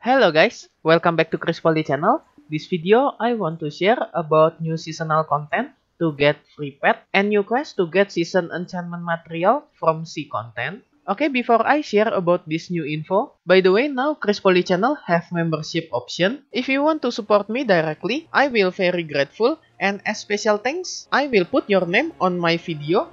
Hello guys, welcome back to Chris Poly channel. This video I want to share about new seasonal content to get free pet and new quest to get season enchantment material from sea content. Okay, before I share about this new info, by the way, now Chris Poly channel have membership option. If you want to support me directly, I will very grateful and as special thanks, I will put your name on my video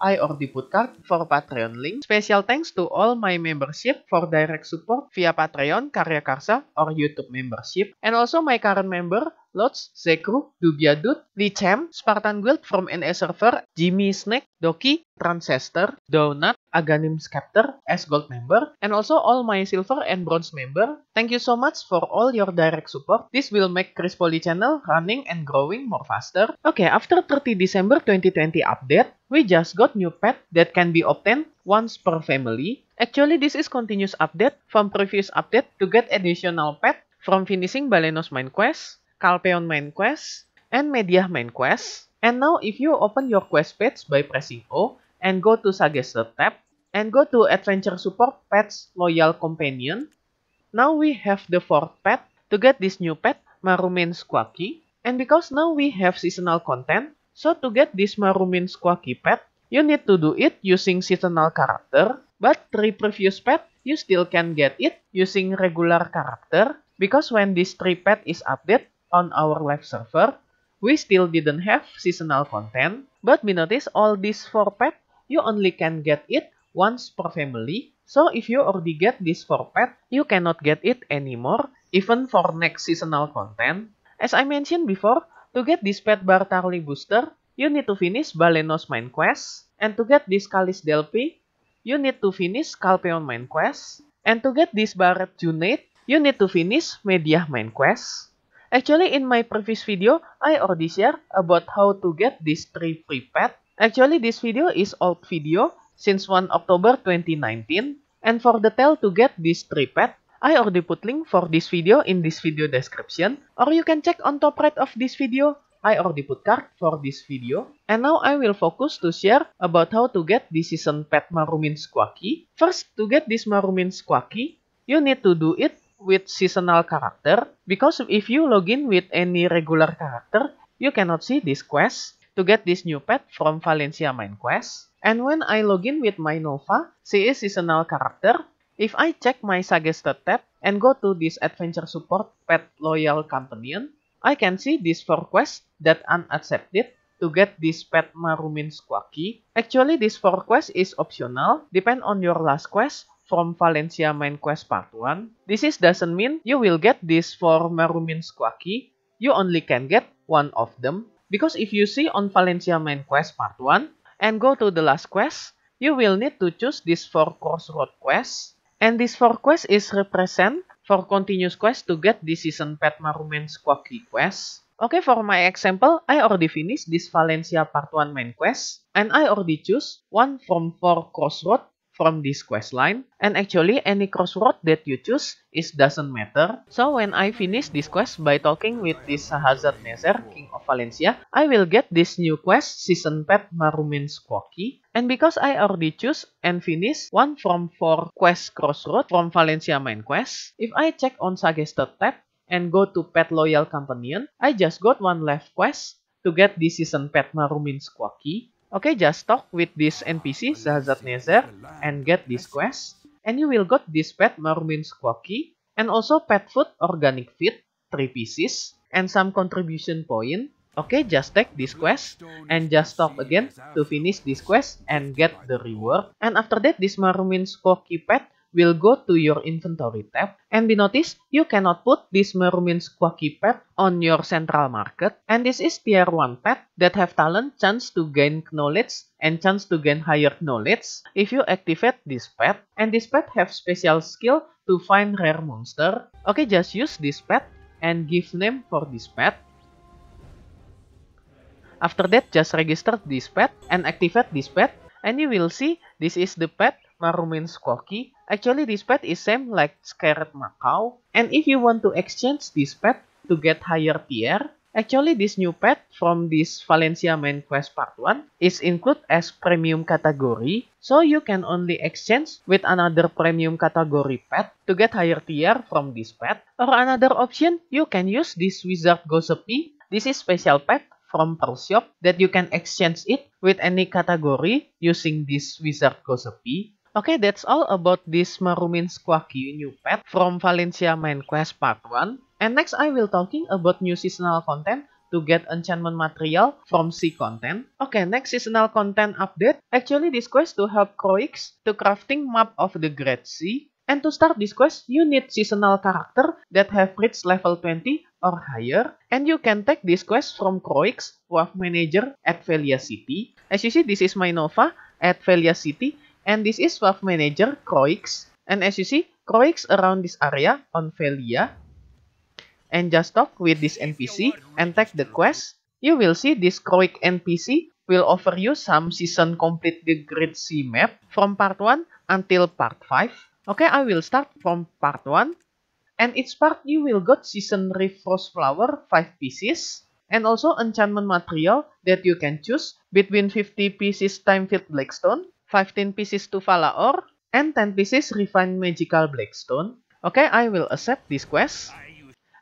I or put card for Patreon link. Special thanks to all my membership for direct support via Patreon, Karya Karsa, or YouTube membership. And also my current member, Lodge, Zekru, Dubiadut, Lichem, Spartan Guild from NA Server, Jimmy Snake, Doki, Transcester, Donut, Aganim Scepter as Gold member, and also all my Silver and Bronze member. Thank you so much for all your direct support. This will make Chris Poly channel running and growing more faster. Okay, after 30 December 2020 update, we just got new pet that can be obtained once per family. Actually, this is continuous update from previous update to get additional pet from finishing Balenos main Quest. Calpeon Main Quest, and Media Main Quest. And now if you open your quest page by pressing O and go to Suggested tab, and go to Adventure Support Pets Loyal Companion. Now we have the fourth pet. To get this new pet, Marumin Squawky. And because now we have seasonal content, so to get this Marumin Squawky pet, you need to do it using seasonal character, but three previous pet, you still can get it using regular character, because when this three pet is update on our live server, we still didn't have seasonal content, but we notice all this for pet, you only can get it once per family, so if you already get this for pet, you cannot get it anymore, even for next seasonal content. As I mentioned before, to get this pet Bartarly booster, you need to finish Balenos main quest, and to get this Kalis Delphi, you need to finish Calpeon main quest, and to get this Barret Junate, you need to finish Media main quest. Actually, in my previous video, I already shared about how to get this three free pet. Actually, this video is old video since 1 October 2019. And for detail to get this three pet, I already put link for this video in this video description or you can check on top right of this video. I already put card for this video. And now I will focus to share about how to get this season pet Marumin Squawky. First, to get this Marumin Squawky, you need to do it with seasonal character because if you login with any regular character, you cannot see this quest to get this new pet from Valencia main quest. And when I login with my Nova, she is seasonal character. If I check my suggested tab and go to this adventure support pet loyal companion, I can see this four quest that unaccepted to get this pet Marumin Squawky. Actually, this four quest is optional, depend on your last quest from Valencia main quest part 1. This is doesn't mean you will get this for Marumin Squawky. You only can get one of them. Because if you see on Valencia main quest part 1 and go to the last quest, you will need to choose this for crossroad quest. And this four quest is represent for continuous quest to get this season pet Marumin Squawky quest. Okay, for my example, I already finished this Valencia Part 1 main quest, and I already choose one from 4 crossroad from this quest line. And actually, any crossroad that you choose is doesn't matter. So when I finish this quest by talking with this Sahazad Nezer, King of Valencia, I will get this new quest, Season Pet Marumin Squawky. And because I already choose and finish one from four quest crossroad from Valencia main quest, if I check on suggested tab and go to Pet Loyal Companion, I just got one left quest to get this season pet Marumin Squawky Okay, just talk with this NPC, Nezer and get this quest, and you will got this pet Marmin Squawky, and also pet food, organic feed, 3 pieces, and some contribution point. Okay, just take this quest, and just talk again to finish this quest and get the reward. And after that, this Marmin Squawky pet will go to your inventory tab and be noticed you cannot put this Merumin's Quacky pet on your central market and this is tier 1 pet that have talent chance to gain knowledge and chance to gain higher knowledge if you activate this pet and this pet have special skill to find rare monster. Okay just use this pet and give name for this pet. After that just register this pet and activate this pet and you will see this is the pet Marumin Squawky Actually, this pet is same like Scarlet Macau. And if you want to exchange this pet to get higher tier, actually this new pet from this Valencia main quest part 1 is included as premium category. So you can only exchange with another premium category pet to get higher tier from this pet. Or another option, you can use this Wizard Gossipy. This is special pet from Pearl Shop that you can exchange it with any category using this Wizard Gossipy. Okay, that's all about this Marumin Squawky new pet from Valencia Main Quest Part 1. And next I will talking about new seasonal content to get enchantment material from sea content. Okay, next seasonal content update. Actually, this quest to help Croix to crafting map of the Great Sea. And to start this quest, you need seasonal character that have reached level 20 or higher. And you can take this quest from Croix, Wolf manager at Velia City. As you see, this is my Nova at Velia City And this is Valve Manager Croix. And as you see, Croix around this area on Velia. And just talk with this NPC and take the quest. You will see this Croix NPC will offer you some season complete the Great Sea map from part 1 until part 5. Okay, I will start from part 1. And each part you will got season refrost flower 5 pieces and also enchantment material that you can choose between 50 pieces time filled blackstone 15 pieces to Falaor, and 10 pieces refined magical blackstone. Okay, I will accept this quest.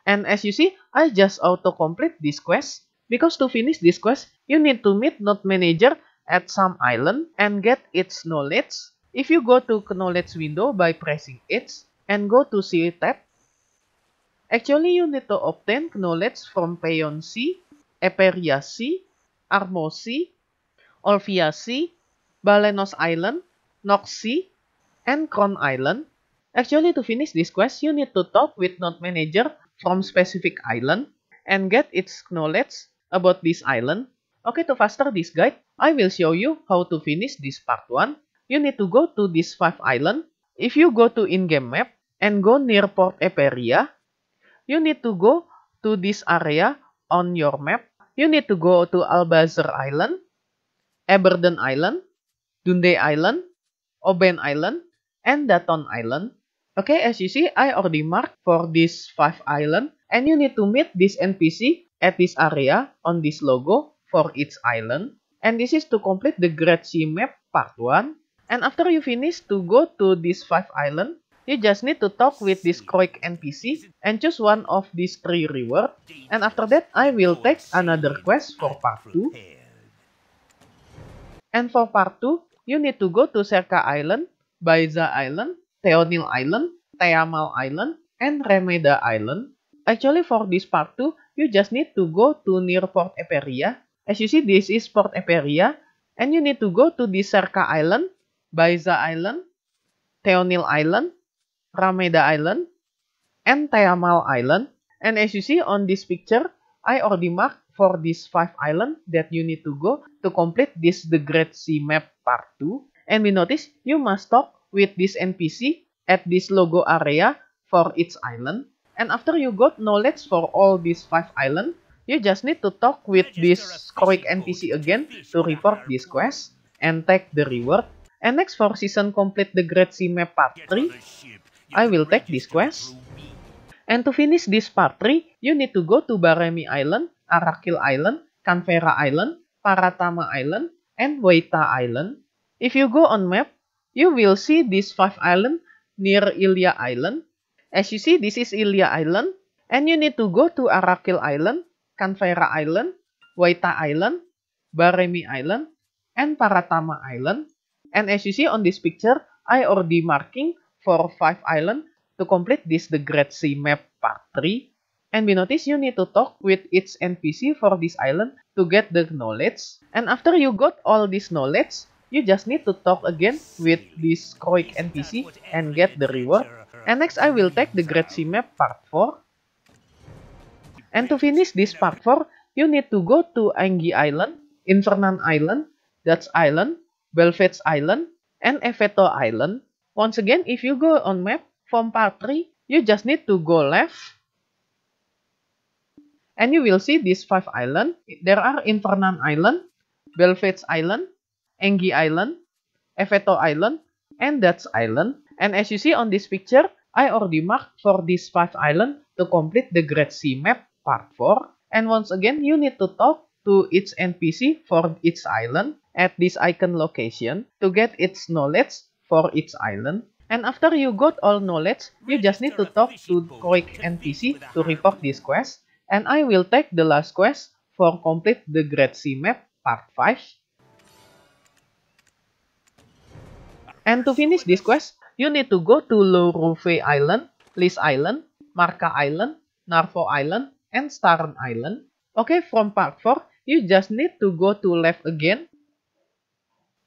And as you see, I just auto-complete this quest. Because to finish this quest, you need to meet Node Manager at some island and get its knowledge. If you go to knowledge window by pressing it and go to C tab, actually you need to obtain knowledge from Peon C, Eperia C, Armo Olvia C, Balenos Island, Nox Sea, and Kron Island. Actually, to finish this quest, you need to talk with node manager from specific island and get its knowledge about this island. Okay, to faster this guide, I will show you how to finish this part 1. You need to go to this 5 island. If you go to in-game map and go near Port Eperia, you need to go to this area on your map. You need to go to Albazar Island, Aberdeen Island, Dundee Island, Oben Island, and Daton Island. Okay, as you see, I already marked for these five island, and you need to meet this NPC at this area on this logo for each island. And this is to complete the Great Sea Map Part 1. And after you finish to go to these five island, you just need to talk with this Croik NPC and choose one of these three reward. And after that, I will take another quest for Part 2. And for Part 2, you need to go to Serka Island, Baiza Island, Teonil Island, Teamal Island, and Remeda Island. Actually, for this part 2, you just need to go to near Port Eperia. As you see, this is Port Eperia, and you need to go to the Serka Island, Baiza Island, Teonil Island, Rameda Island, and Teamal Island. And as you see on this picture, I already marked for these five islands that you need to go to complete this the Great Sea Map Part 2. And we notice you must talk with this NPC at this logo area for each island. And after you got knowledge for all these five islands, you just need to talk with this correct NPC again to report this quest and take the reward. And next for season complete the Great Sea Map Part 3, I will take this quest. And to finish this Part 3, you need to go to Baremi Island Arakil Island, Canvera Island, Paratama Island, and Waita Island. If you go on map, you will see these five islands near Ilia Island. As you see, this is Ilia Island, and you need to go to Arakil Island, Canvera Island, Waita Island, Baremi Island, and Paratama Island. And as you see on this picture, I already marking for five island to complete this the Great Sea Map Part 3. and notice, you need to talk with each NPC for this island to get the knowledge. And after you got all this knowledge, you just need to talk again with this Croic NPC and get the reward. And next I will take the Great Sea Map Part 4. And to finish this Part 4, you need to go to Angi Island, Infernan Island, Dutch Island, Belvedere Island, and Eveto Island. Once again, if you go on map from Part 3, you just need to go left and you will see these five islands. There are Infernan Island, Belvedere Island, Engi Island, Efeto Island, and Dutch Island. And as you see on this picture, I already marked for these five islands to complete the Great Sea Map Part 4. And once again, you need to talk to each NPC for each island at this icon location to get its knowledge for each island. And after you got all knowledge, you just need to talk to Koik NPC to report this quest and I will take the last quest for complete the Great Sea Map Part 5. And to finish this quest, you need to go to Lorufe Island, Lis Island, Marka Island, Narvo Island, and Staron Island. Okay, from part 4, you just need to go to left again.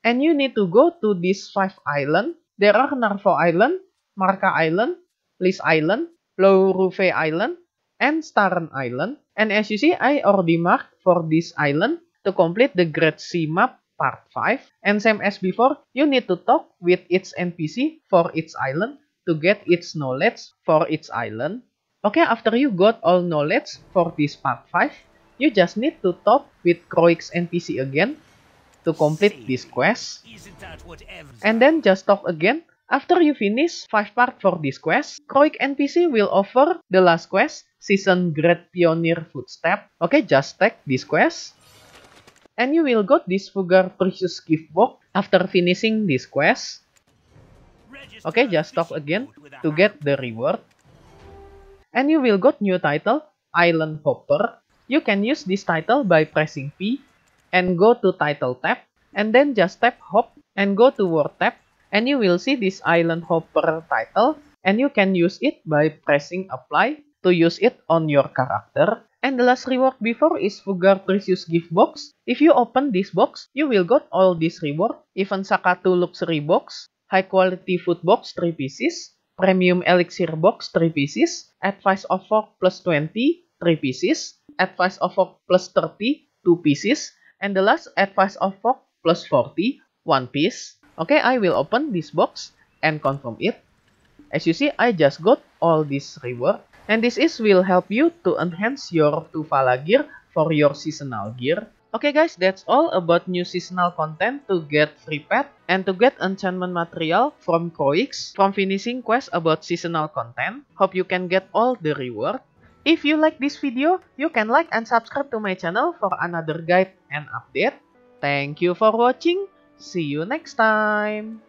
And you need to go to these 5 islands. There are Narvo Island, Marka Island, Lis Island, Lorufe Island, and Staren Island, and as you see, I already marked for this island to complete the Great Sea Map Part 5. And same as before, you need to talk with its NPC for its island to get its knowledge for its island. Okay, after you got all knowledge for this Part 5, you just need to talk with Croix NPC again to complete this quest. And then just talk again After you finish 5 part for this quest, Croic NPC will offer the last quest, Season Great Pioneer Footstep. Okay, just take this quest. And you will got this Fugar Precious Gift Box after finishing this quest. Okay, just stop again to get the reward. And you will got new title, Island Hopper. You can use this title by pressing P and go to title tab and then just tap hop and go to word tab and you will see this island hopper title and you can use it by pressing apply to use it on your character. And the last reward before is Fugar Precious Gift Box. If you open this box, you will got all this reward, even Sakatu Luxury Box, High Quality Food Box 3 pieces, Premium Elixir Box 3 pieces, Advice of fork plus 20 3 pieces, Advice of fork plus 30 2 pieces, and the last Advice of fork plus 40 one piece. Okay, I will open this box and confirm it. As you see, I just got all this reward. And this is will help you to enhance your Tuvala gear for your seasonal gear. Okay guys, that's all about new seasonal content to get free pet and to get enchantment material from Croix from finishing quest about seasonal content. Hope you can get all the reward. If you like this video, you can like and subscribe to my channel for another guide and update. Thank you for watching. See you next time!